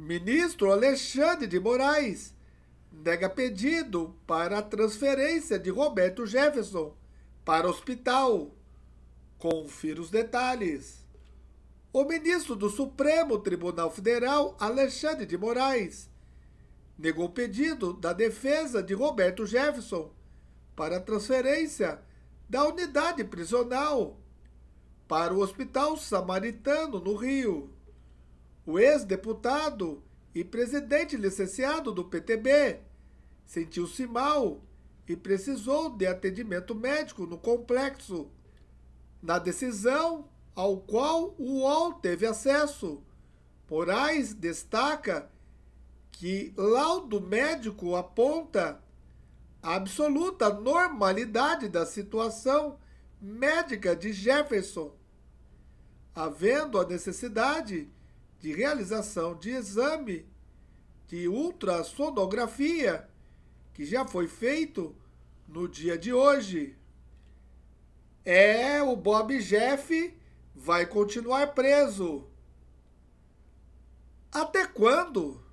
Ministro Alexandre de Moraes nega pedido para a transferência de Roberto Jefferson para hospital. Confira os detalhes. O ministro do Supremo Tribunal Federal, Alexandre de Moraes, negou pedido da defesa de Roberto Jefferson para a transferência da unidade prisional para o Hospital Samaritano, no Rio o ex-deputado e presidente licenciado do PTB, sentiu-se mal e precisou de atendimento médico no complexo. Na decisão ao qual o UOL teve acesso, Moraes destaca que laudo médico aponta a absoluta normalidade da situação médica de Jefferson, havendo a necessidade de realização de exame de ultrassonografia que já foi feito no dia de hoje. É, o Bob Jeff vai continuar preso. Até quando?